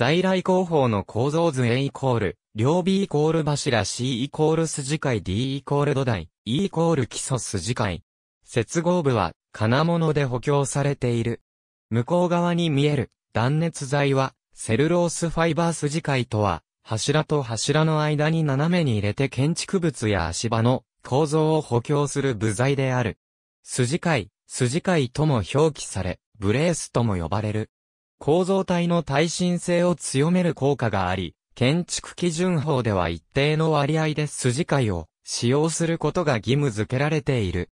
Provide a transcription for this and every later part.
在来工法の構造図 A イコール、両 B イコール柱 C イコール筋解 D イコール土台、E イコール基礎筋解。接合部は、金物で補強されている。向こう側に見える断熱材は、セルロースファイバー筋解とは、柱と柱の間に斜めに入れて建築物や足場の構造を補強する部材である。筋解、筋解とも表記され、ブレースとも呼ばれる。構造体の耐震性を強める効果があり、建築基準法では一定の割合で筋貝を使用することが義務付けられている。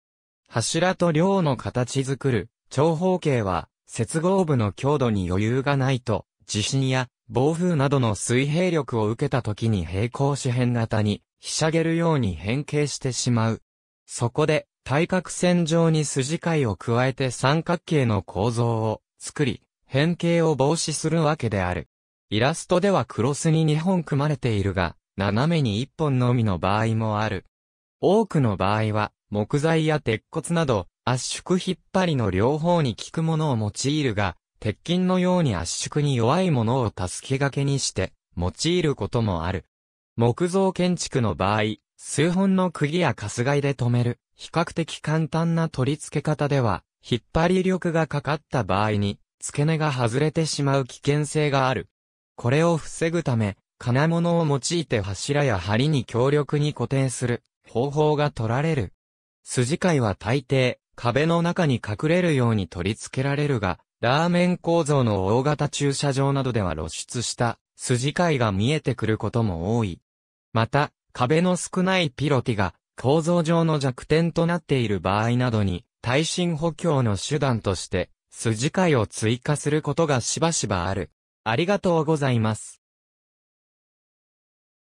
柱と梁の形作る長方形は接合部の強度に余裕がないと地震や暴風などの水平力を受けた時に平行四辺型にひしゃげるように変形してしまう。そこで対角線上に筋貝を加えて三角形の構造を作り、変形を防止するわけである。イラストではクロスに2本組まれているが、斜めに1本のみの場合もある。多くの場合は、木材や鉄骨など、圧縮引っ張りの両方に効くものを用いるが、鉄筋のように圧縮に弱いものを助け掛けにして、用いることもある。木造建築の場合、数本の釘やカスイで止める、比較的簡単な取り付け方では、引っ張り力がかかった場合に、付け根が外れてしまう危険性がある。これを防ぐため、金物を用いて柱や梁に強力に固定する方法が取られる。筋貝は大抵、壁の中に隠れるように取り付けられるが、ラーメン構造の大型駐車場などでは露出した筋貝が見えてくることも多い。また、壁の少ないピロティが構造上の弱点となっている場合などに耐震補強の手段として筋交いを追加することがしばしばある。ありがとうございます。